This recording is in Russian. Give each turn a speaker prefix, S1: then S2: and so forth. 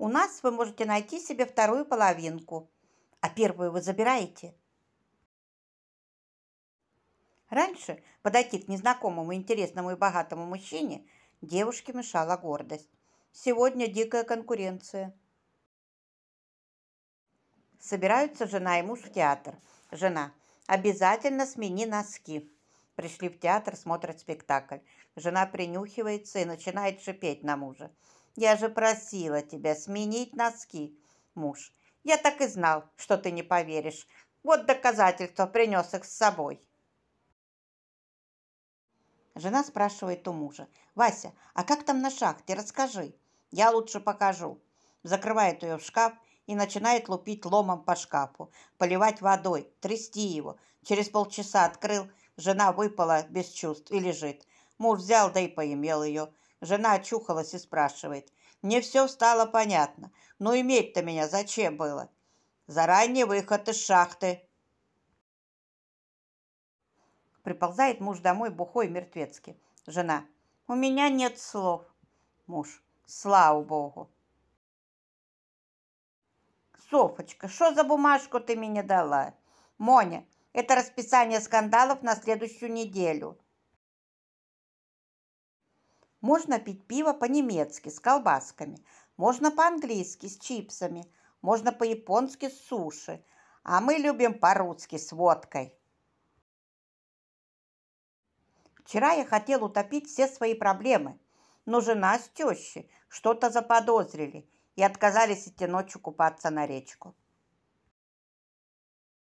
S1: У нас вы можете найти себе вторую половинку, а первую вы забираете. Раньше подойти к незнакомому, интересному и богатому мужчине девушке мешала гордость. Сегодня дикая конкуренция. Собираются жена и муж в театр. Жена. Обязательно смени носки. Пришли в театр, смотрят спектакль. Жена принюхивается и начинает шипеть на мужа. Я же просила тебя сменить носки. Муж, я так и знал, что ты не поверишь. Вот доказательства принес их с собой. Жена спрашивает у мужа. «Вася, а как там на шахте? Расскажи». «Я лучше покажу». Закрывает ее в шкаф и начинает лупить ломом по шкафу, поливать водой, трясти его. Через полчаса открыл, жена выпала без чувств и лежит. Муж взял, да и поимел ее. Жена очухалась и спрашивает. Мне все стало понятно. Но ну, иметь-то меня зачем было? За выход из шахты. Приползает муж домой бухой мертвецки. Жена. У меня нет слов. Муж. Слава богу. Софочка, что за бумажку ты мне дала? Моня, это расписание скандалов на следующую неделю. Можно пить пиво по-немецки с колбасками, можно по-английски с чипсами, можно по-японски с суши, а мы любим по-русски с водкой. Вчера я хотел утопить все свои проблемы, но жена с тещей что-то заподозрили и отказались идти ночью купаться на речку.